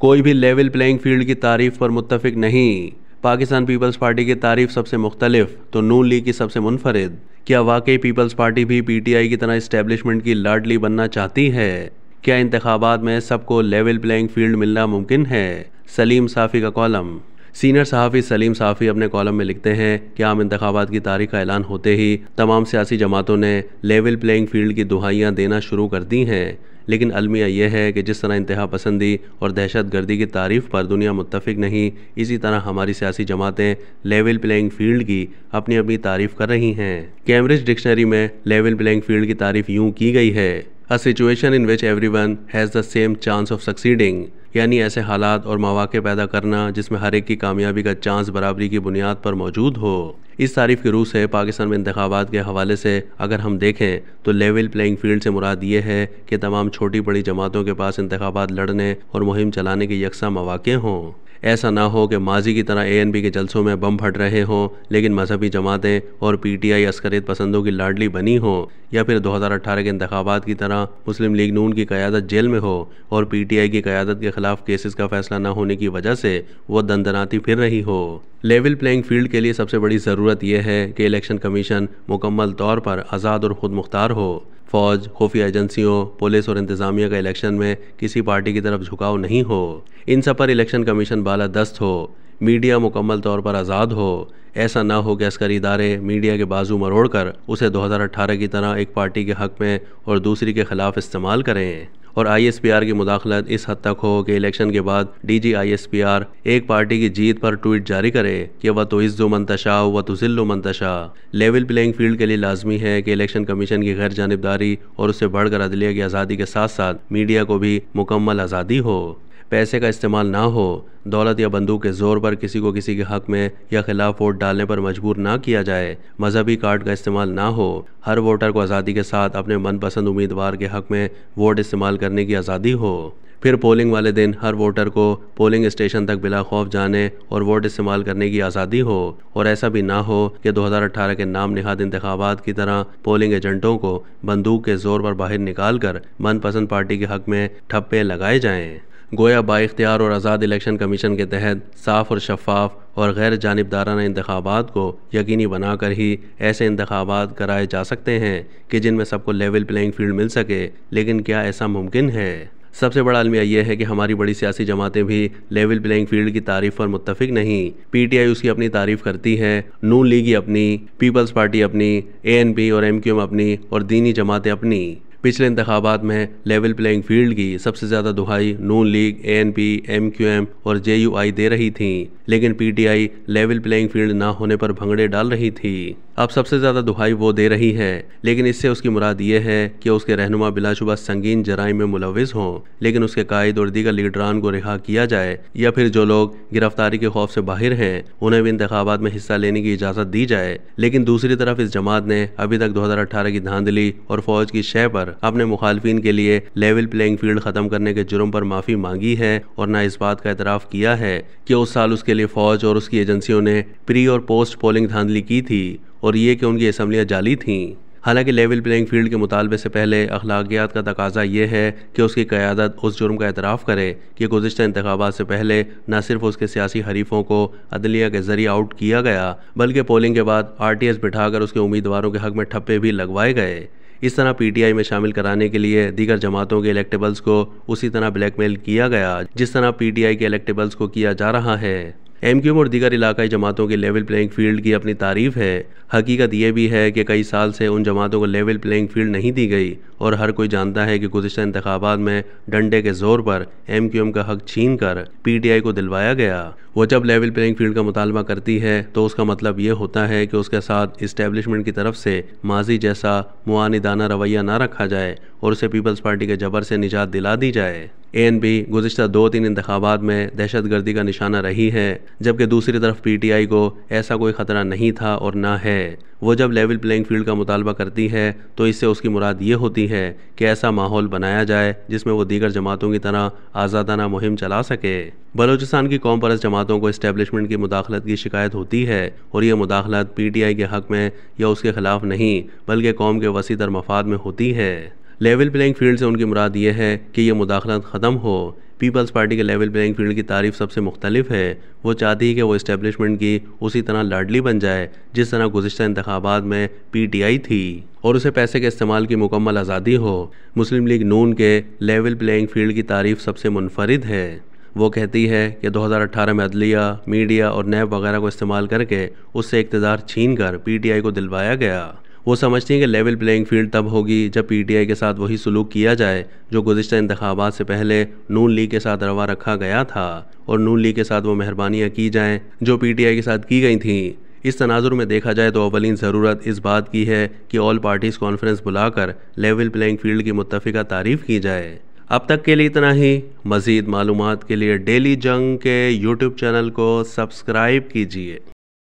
कोई भी level playing field की तारीफ पर मुतफिक नहीं पाकिस्तान पीपल्स पार्टी की तारीफ सबसे मुख्तलिफ तो नू लीग की सबसे मुनफरद क्या वाकई पीपल्स पार्टी भी पीटीआई की तरह इस्टेब्लिशमेंट की लाडली बनना चाहती है क्या इंतबात में सबको लेवल प्लेइंग फील्ड मिलना मुमकिन है सलीम साफ़ी का कॉलम सीनियर सहाफ़ी सलीम साफ़ी अपने कॉलम में लिखते हैं कि आम इंतबात की तारीख का ऐलान होते ही तमाम सियासी जमातों ने लेवल प्लेइंग फील्ड की दुहाइयाँ देना शुरू कर दी हैं लेकिन अलमिया यह है कि जिस तरह इंतहा पसंदी और दहशत गर्दी की तारीफ पर दुनिया मुतफिक नहीं इसी तरह हमारी सियासी जमातें लेवल प्लेइंग फील्ड की अपनी अपनी तारीफ कर रही हैं कैम्ब्रिज डिक्शनरी में लेवल प्लेइंग फील्ड की तारीफ यूँ की गई है a situation in which everyone has the same chance of succeeding यानी ऐसे हालात और मौाक़े पैदा करना जिसमें हर एक की कामयाबी का चांस बराबरी की बुनियाद पर मौजूद हो इस तारीफ के रूह से पाकिस्तान में इंतबात के हवाले से अगर हम देखें तो लेवल प्लेइंग फील्ड से मुराद ये है कि तमाम छोटी बड़ी जमातों के पास इंतबात लड़ने और मुहिम चलाने के यकसा मौाक़े हों ऐसा ना हो कि माजी की तरह बी के जलसों में बम फट रहे हों लेकिन मजहबी जमातें और पीटीआई अस्करियत पसंदों की लाडली बनी हो या फिर 2018 के इंतबात की तरह मुस्लिम लीग नून की क्यादत जेल में हो और पीटीआई की क्यादत के खिलाफ केसेस का फैसला न होने की वजह से वो दंदनाती फिर रही हो लेवल प्लेइंग फील्ड के लिए सबसे बड़ी ज़रूरत यह है कि इलेक्शन कमीशन मुकम्मल तौर पर आज़ाद और ख़ुद मुख्तार हो फ़ौज खुफिया एजेंसियों पुलिस और इंतज़ामिया का इलेक्शन में किसी पार्टी की तरफ झुकाव नहीं हो इन सब पर इलेक्शन कमीशन बाला दस्त हो मीडिया मुकम्मल तौर पर आज़ाद हो ऐसा ना हो कि अस्करी इदारे मीडिया के बाजू मरोड़ कर उसे 2018 की तरह एक पार्टी के हक में और दूसरी के खिलाफ इस्तेमाल करें और आईएसपीआर की मुदाखलत इस हद तक हो कि इलेक्शन के बाद डीजी आईएसपीआर एक पार्टी की जीत पर ट्वीट जारी करे कि वह तो इज्जो मंतशा व तो जिल्लो मंतशा लेवल प्लेइंग फील्ड के लिए लाजमी है कि इलेक्शन कमीशन की गैर जानबदारी और उससे बढ़कर अदलिया की आज़ादी के साथ साथ मीडिया को भी मुकम्मल आज़ादी हो पैसे का इस्तेमाल ना हो दौलत या बंदूक के ज़ोर पर किसी को किसी के हक में या खिलाफ वोट डालने पर मजबूर ना किया जाए मजहबी कार्ड का इस्तेमाल ना हो हर वोटर को आज़ादी के साथ अपने मनपसंद उम्मीदवार के हक में वोट इस्तेमाल करने की आज़ादी हो फिर पोलिंग वाले दिन हर वोटर को पोलिंग स्टेशन तक बिला खौफ जाने और वोट इस्तेमाल करने की आज़ादी हो और ऐसा भी ना हो कि 2018 के नाम नहाद इंतबात की तरह पोलिंग एजेंटों को बंदूक के ज़ोर पर बाहर निकाल कर मनपसंद पार्टी के हक में ठप्पे लगाए जाएँ गोया बाख्तियार और आज़ाद इलेक्शन कमीशन के तहत साफ़ और शफाफ और गैर जानबदाराना इंतबात को यकीनी बनाकर ही ऐसे इंतबात कराए जा सकते हैं कि जिनमें सबको लेवल प्लेइंग फील्ड मिल सके लेकिन क्या ऐसा मुमकिन है सबसे बड़ा अलमिया यह है कि हमारी बड़ी सियासी जमातें भी लेवल प्लेइंग फील्ड की तारीफ पर मुतफिक नहीं पीटीआई उसकी अपनी तारीफ करती है नून लीग अपनी पीपल्स पार्टी अपनी एएनपी और एमक्यूएम अपनी और दीनी जमातें अपनी पिछले इंतबात में लेवल प्लेइंग फील्ड की सबसे ज़्यादा दुहाई Noon League A N P M Q M और जे यू आई दे रही थी लेकिन P T I level playing field ना होने पर भंगड़े डाल रही थी अब सबसे ज़्यादा दुहाई वो दे रही है लेकिन इससे उसकी मुराद ये है कि उसके रहनुमा बिलाशुबा संगीन जराइम में मुलविस हों लेकिन उसके कायद और दीगर लीडरान को रिहा किया जाए या फिर जो लोग गिरफ्तारी के खौफ से बाहर हैं उन्हें भी इंतबात में हिस्सा लेने की इजाज़त दी जाए लेकिन दूसरी तरफ इस जमात ने अभी तक दो हज़ार अठारह की धांधली और फौज की शय पर अपने मुखालफी के लिए लेवल प्लेइंग फील्ड ख़त्म करने के जुर्म पर माफ़ी मांगी है और न इस बात का एतराफ़ किया है कि उस साल उसके लिए फौज और उसकी एजेंसियों ने प्री और पोस्ट पोलिंग धांधली की थी और ये कि उनकी असम्बलियाँ जाली थीं हालांकि लेवल प्लेइंग फील्ड के मुतालबे से पहले अखलाकियात का तकाजा यह है कि उसकी क़्यादत उस जुर्म का एतराफ़ करे कि गुजशत इंतबात से पहले न सिर्फ उसके सियासी हरीफों को अदलिया के ज़रिए आउट किया गया बल्कि पोलिंग के बाद आर टी एस बिठाकर उसके उम्मीदवारों के हक में ठप्पे भी लगवाए गए इस तरह पी टी आई में शामिल कराने के लिए दीगर जमातों के इलेक्टेबल्स को उसी तरह ब्लैकमेल किया गया जिस तरह पी टी आई के इलेक्टेबल्स को किया जा रहा है एम एमक्यूएम और दीगर इलाकई जमातों की लेवल प्लेइंग फील्ड की अपनी तारीफ है हकीकत यह भी है कि कई साल से उन जमातों को लेवल प्लेइंग फील्ड नहीं दी गई और हर कोई जानता है कि गुजशत इंतबात में डंडे के जोर पर एम क्यू एम का हक छीन कर पी टी आई को दिलवाया गया वो जब लेवल प्लेइंग फील्ड का मुतालबा करती है तो उसका मतलब ये होता है कि उसके साथ इस्टेबलिशमेंट की तरफ से माजी जैसा मुआनदाना रवैया ना रखा जाए और उसे पीपल्स पार्टी के जबर से निजात दिला दी जाए ए एन बी गुजशत दो तीन इंतबात में दहशत गर्दी का निशाना रही है जबकि दूसरी तरफ पी टी आई को ऐसा कोई ख़तरा नहीं था और ना है वो जब लेवल प्लेइंग फील्ड का मुतालबा करती है तो इससे उसकी मुराद ये होती है कि ऐसा माहौल बनाया जाए जिसमें वो दीगर जमातों की तरह आज़ादाना मुहिम चला सके बलोचिस्तान की कौम परस जमातों को इस्टेबलिशमेंट की मुदाखलत की शिकायत होती है और यह मुदाखलत पी टी आई के हक़ में या उसके ख़िलाफ़ नहीं बल्कि कौम के वसीतर मफाद में होती है लेवल प्लेइंग फील्ड से उनकी मुराद ये है कि यह मुदाखलत ख़त्म हो पीपल्स पार्टी के लेवल प्लेइंग फील्ड की तारीफ सबसे मुख्तलिफ है वो चाहती है कि वो इस्टेबलिशमेंट की उसी तरह लाडली बन जाए जिस तरह गुजशत इंतबात में पी टी आई थी और उसे पैसे के इस्तेमाल की मुकम्मल आज़ादी हो मुस्लिम लीग नून के लेवल प्लेइंग फील्ड की तारीफ सबसे मुनफरद है वो कहती है कि 2018 में अदलिया मीडिया और नैब वगैरह को इस्तेमाल करके उससे इकतदार छीन कर पी टी आई को दिलवाया गया वो समझती हैं कि लेवल प्लेइंग फील्ड तब होगी जब पीटीआई के साथ वही सलूक किया जाए जो गुजशत इंतबात से पहले नून लीग के साथ रवा रखा गया था और नून लीग के साथ वो मेहरबानियाँ की जाएँ जो आई के साथ की गई थी इस तनाजुर में देखा जाए तो अवलिन ज़रूरत इस बात की है कि ऑल पार्टीज़ कॉन्फ्रेंस बुलाकर लेवल प्लेइंग फील्ड की मुतफ़ा तारीफ़ की जाए अब तक के लिए इतना ही मज़ीद मालूम के लिए डेली जंग के यूट्यूब चैनल को सब्सक्राइब कीजिए